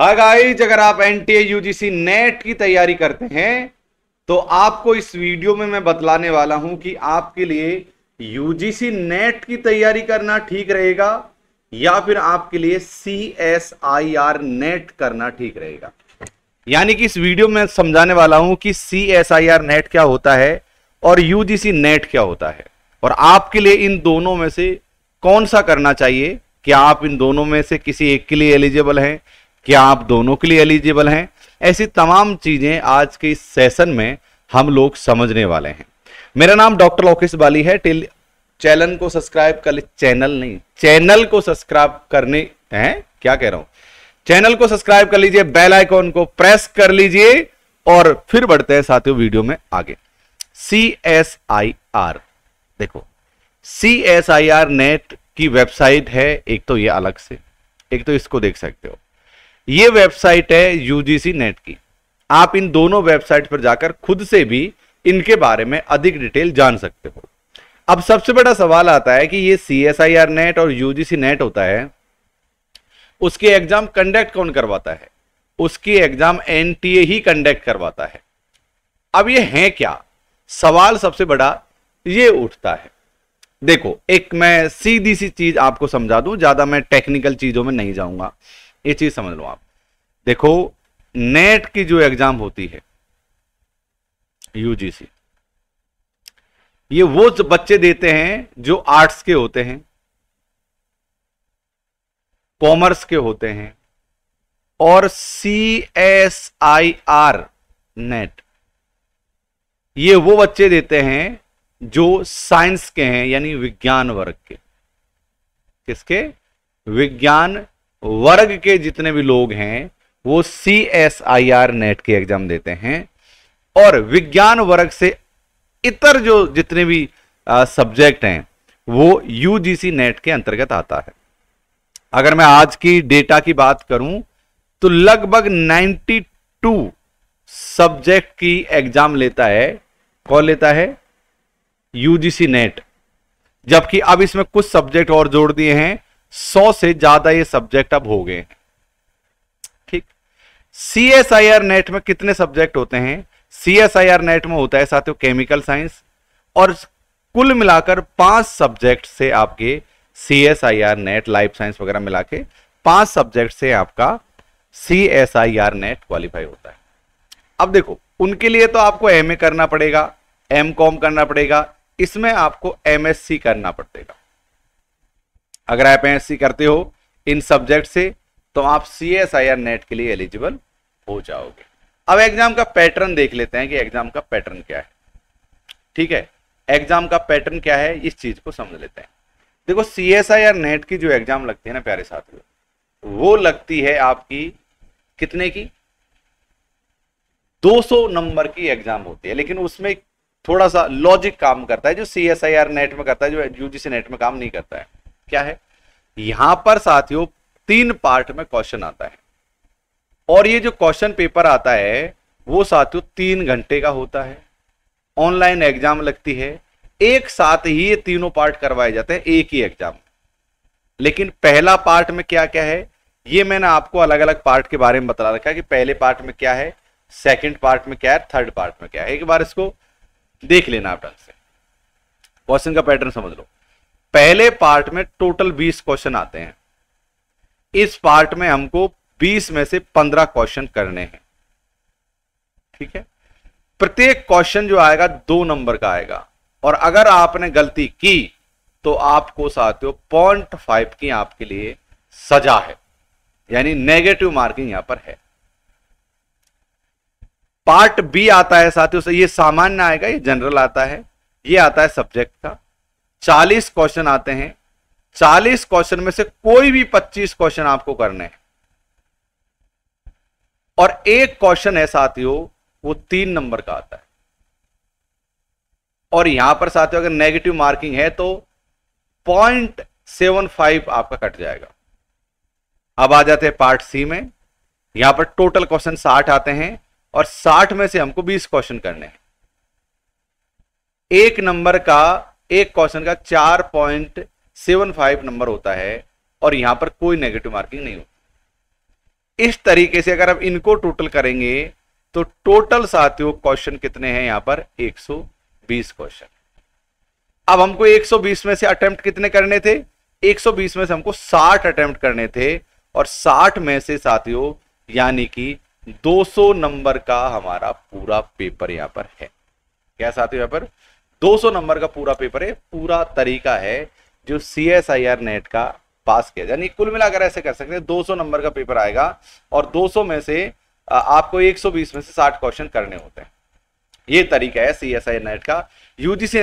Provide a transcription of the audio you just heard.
हाँ गाइज अगर आप एन टी नेट की तैयारी करते हैं तो आपको इस वीडियो में मैं बतलाने वाला हूं कि आपके लिए यूजीसी नेट की तैयारी करना ठीक रहेगा या फिर आपके लिए C S I R NET करना ठीक रहेगा यानी कि इस वीडियो में समझाने वाला हूं कि C S I R NET क्या होता है और यूजीसी नेट क्या होता है और आपके लिए इन दोनों में से कौन सा करना चाहिए क्या आप इन दोनों में से किसी एक के लिए एलिजिबल हैं क्या आप दोनों के लिए एलिजिबल हैं ऐसी तमाम चीजें आज के इस सेशन में हम लोग समझने वाले हैं मेरा नाम डॉक्टर लोकेश बाली है टेल चैनल को सब्सक्राइब कर चैनल नहीं चैनल को सब्सक्राइब करने हैं क्या कह रहा हूं चैनल को सब्सक्राइब कर लीजिए बेल आइकॉन को प्रेस कर लीजिए और फिर बढ़ते हैं साथियों वीडियो में आगे सी एस आई आर देखो C S I R NET की वेबसाइट है एक तो ये अलग से एक तो इसको देख सकते हो ये वेबसाइट है यूजीसी नेट की आप इन दोनों वेबसाइट पर जाकर खुद से भी इनके बारे में अधिक डिटेल जान सकते हो अब सबसे बड़ा सवाल आता है कि ये C S I R NET और यूजीसी नेट होता है उसके एग्जाम कंडक्ट कौन करवाता है उसकी एग्जाम एनटीए ही कंडक्ट करवाता है अब ये है क्या सवाल सबसे बड़ा ये उठता है देखो एक मैं सीधी सी चीज आपको समझा दूं ज्यादा मैं टेक्निकल चीजों में नहीं जाऊंगा ये चीज समझ लो आप देखो नेट की जो एग्जाम होती है यूजीसी ये वो बच्चे देते हैं जो आर्ट्स के होते हैं कॉमर्स के होते हैं और C S I R NET ये वो बच्चे देते हैं जो साइंस के हैं यानी विज्ञान वर्ग के किसके विज्ञान वर्ग के जितने भी लोग हैं वो C S I R NET के एग्जाम देते हैं और विज्ञान वर्ग से इतर जो जितने भी सब्जेक्ट हैं वो यूजीसी नेट के अंतर्गत आता है अगर मैं आज की डेटा की बात करूं तो लगभग 92 सब्जेक्ट की एग्जाम लेता है कौन लेता है यूजीसी नेट जबकि अब इसमें कुछ सब्जेक्ट और जोड़ दिए हैं 100 से ज्यादा ये सब्जेक्ट अब हो गए हैं C S I R NET में कितने सब्जेक्ट होते हैं C S I R NET में होता है साथियों केमिकल साइंस और कुल मिलाकर पांच सब्जेक्ट से आपके C S I R NET life science वगैरह मिला के पांच सब्जेक्ट से आपका C S I R NET qualify होता है अब देखो उनके लिए तो आपको एम ए करना पड़ेगा एम कॉम करना पड़ेगा इसमें आपको एम एस सी करना पड़ेगा अगर आप एम एस सी करते हो इन सब्जेक्ट से तो आप C S I R NET के लिए एलिजिबल हो जाओगे अब एग्जाम का पैटर्न देख लेते हैं कि एग्जाम का पैटर्न क्या है ठीक है एग्जाम का पैटर्न क्या है इस चीज को समझ लेते हैं देखो C S I R NET की जो एग्जाम लगती है ना प्यारे साथियों वो लगती है आपकी कितने की 200 नंबर की एग्जाम होती है लेकिन उसमें थोड़ा सा लॉजिक काम करता है जो C S I R NET में करता है जो यूजीसी नेट में काम नहीं करता है क्या है यहां पर साथियों तीन पार्ट में क्वेश्चन आता है और ये जो क्वेश्चन पेपर आता है वो साथियों तीन घंटे का होता है ऑनलाइन एग्जाम लगती है एक साथ ही ये तीनों पार्ट करवाए जाते हैं एक ही एग्जाम लेकिन पहला पार्ट में क्या क्या है ये मैंने आपको अलग अलग पार्ट के बारे में बता रखा है कि पहले पार्ट में क्या है सेकंड पार्ट में क्या है थर्ड पार्ट में क्या है एक बार इसको देख लेना आप ढंग से क्वेश्चन का पैटर्न समझ लो पहले पार्ट में टोटल बीस क्वेश्चन आते हैं इस पार्ट में हमको 20 में से 15 क्वेश्चन करने हैं ठीक है प्रत्येक क्वेश्चन जो आएगा दो नंबर का आएगा और अगर आपने गलती की तो आपको साथियों पॉइंट फाइव की आपके लिए सजा है यानी नेगेटिव मार्किंग यहां पर है पार्ट बी आता है साथियों से ये सामान्य आएगा ये जनरल आता है ये आता है सब्जेक्ट का 40 क्वेश्चन आते हैं चालीस क्वेश्चन में से कोई भी पच्चीस क्वेश्चन आपको करने हैं और एक क्वेश्चन है साथियों वो तीन नंबर का आता है और यहां पर साथियों अगर नेगेटिव मार्किंग है तो पॉइंट सेवन फाइव आपका कट जाएगा अब आ जाते हैं पार्ट सी में यहां पर टोटल क्वेश्चन साठ आते हैं और साठ में से हमको बीस क्वेश्चन करने हैं एक नंबर का एक क्वेश्चन का चार पॉइंट सेवन फाइव नंबर होता है और यहां पर कोई नेगेटिव मार्किंग नहीं होती इस तरीके से अगर आप इनको टोटल करेंगे तो टोटल साथियों क्वेश्चन कितने हैं यहां पर 120 क्वेश्चन अब हमको 120 में से अटेम्प्ट कितने करने थे 120 में से हमको 60 अटेम्प्ट करने थे और 60 में से साथियों यानी कि 200 नंबर का हमारा पूरा पेपर यहां पर है क्या साथियों यहां पर 200 नंबर का पूरा पेपर है पूरा तरीका है जो C S I R NET का पास किया यानी कुल मिलाकर ऐसे कर सकते हैं 200 नंबर का पेपर आएगा और 200 में से आपको 120 में से 60 क्वेश्चन करने होते हैं ये तरीका है सी एस आई नेट का यूजीसी